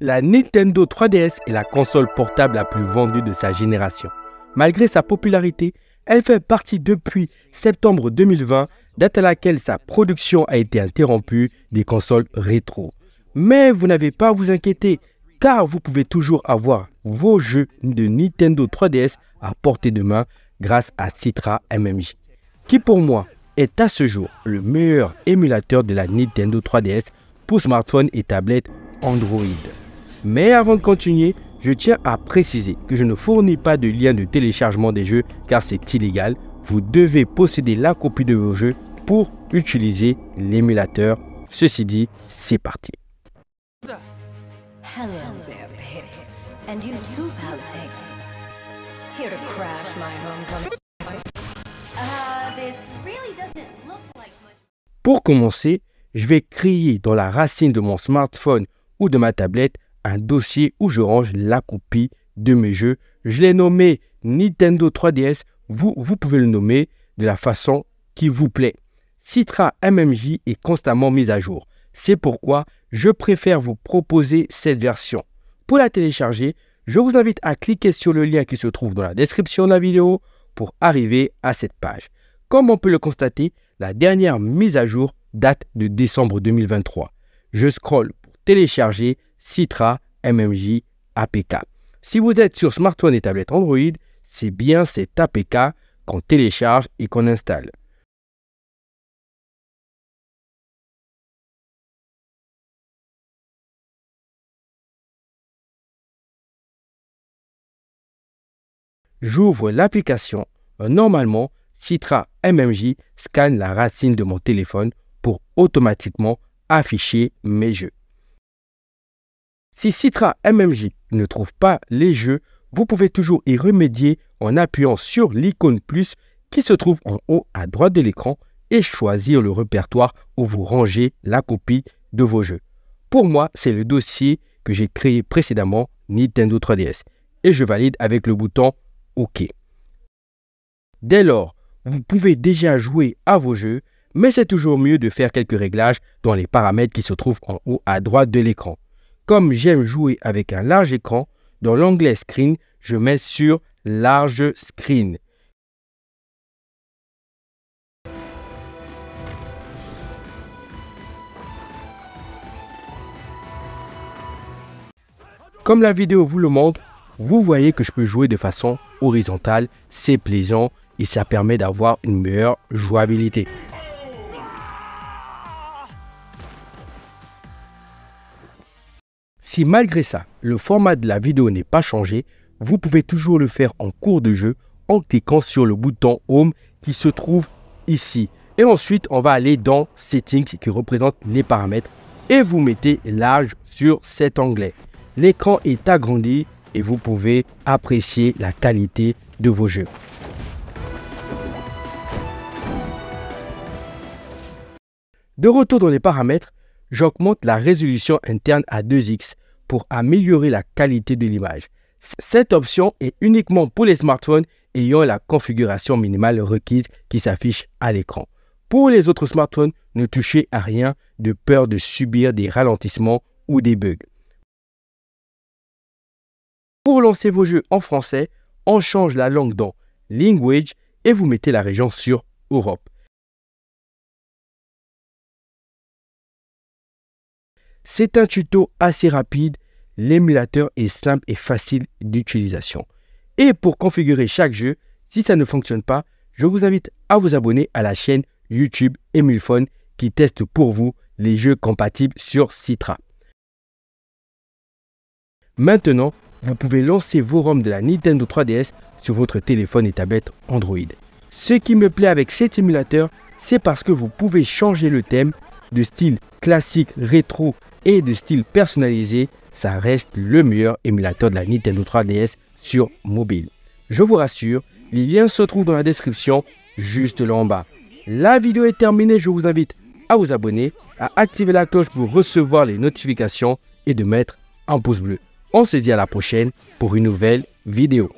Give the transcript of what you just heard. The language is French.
La Nintendo 3DS est la console portable la plus vendue de sa génération. Malgré sa popularité, elle fait partie depuis septembre 2020, date à laquelle sa production a été interrompue des consoles rétro. Mais vous n'avez pas à vous inquiéter, car vous pouvez toujours avoir vos jeux de Nintendo 3DS à portée de main grâce à Citra MMJ, qui pour moi est à ce jour le meilleur émulateur de la Nintendo 3DS pour smartphone et tablette Android. Mais avant de continuer, je tiens à préciser que je ne fournis pas de lien de téléchargement des jeux car c'est illégal. Vous devez posséder la copie de vos jeux pour utiliser l'émulateur. Ceci dit, c'est parti. Pour commencer, je vais crier dans la racine de mon smartphone ou de ma tablette un dossier où je range la copie de mes jeux. Je l'ai nommé Nintendo 3DS. Vous, vous pouvez le nommer de la façon qui vous plaît. Citra MMJ est constamment mise à jour. C'est pourquoi je préfère vous proposer cette version. Pour la télécharger, je vous invite à cliquer sur le lien qui se trouve dans la description de la vidéo pour arriver à cette page. Comme on peut le constater, la dernière mise à jour date de décembre 2023. Je scrolle pour télécharger Citra, MMJ, APK. Si vous êtes sur smartphone et tablette Android, c'est bien cet APK qu'on télécharge et qu'on installe. J'ouvre l'application. Normalement, Citra MMJ scanne la racine de mon téléphone pour automatiquement afficher mes jeux. Si Citra MMJ ne trouve pas les jeux, vous pouvez toujours y remédier en appuyant sur l'icône plus qui se trouve en haut à droite de l'écran et choisir le répertoire où vous rangez la copie de vos jeux. Pour moi, c'est le dossier que j'ai créé précédemment Nintendo 3DS et je valide avec le bouton OK. Dès lors, vous pouvez déjà jouer à vos jeux, mais c'est toujours mieux de faire quelques réglages dans les paramètres qui se trouvent en haut à droite de l'écran. Comme j'aime jouer avec un large écran, dans l'onglet Screen, je mets sur Large Screen. Comme la vidéo vous le montre, vous voyez que je peux jouer de façon horizontale, c'est plaisant et ça permet d'avoir une meilleure jouabilité. Si malgré ça, le format de la vidéo n'est pas changé, vous pouvez toujours le faire en cours de jeu en cliquant sur le bouton Home qui se trouve ici. Et ensuite, on va aller dans Settings qui représente les paramètres et vous mettez l'âge sur cet onglet. L'écran est agrandi et vous pouvez apprécier la qualité de vos jeux. De retour dans les paramètres, j'augmente la résolution interne à 2x pour améliorer la qualité de l'image. Cette option est uniquement pour les smartphones ayant la configuration minimale requise qui s'affiche à l'écran. Pour les autres smartphones, ne touchez à rien de peur de subir des ralentissements ou des bugs. Pour lancer vos jeux en français, on change la langue dans Language et vous mettez la région sur Europe. C'est un tuto assez rapide, l'émulateur est simple et facile d'utilisation. Et pour configurer chaque jeu, si ça ne fonctionne pas, je vous invite à vous abonner à la chaîne YouTube Emulphone qui teste pour vous les jeux compatibles sur Citra. Maintenant, vous pouvez lancer vos ROM de la Nintendo 3DS sur votre téléphone et tablette Android. Ce qui me plaît avec cet émulateur, c'est parce que vous pouvez changer le thème de style classique, rétro et de style personnalisé, ça reste le meilleur émulateur de la Nintendo 3DS sur mobile. Je vous rassure, les liens se trouvent dans la description, juste là en bas. La vidéo est terminée, je vous invite à vous abonner, à activer la cloche pour recevoir les notifications et de mettre un pouce bleu. On se dit à la prochaine pour une nouvelle vidéo.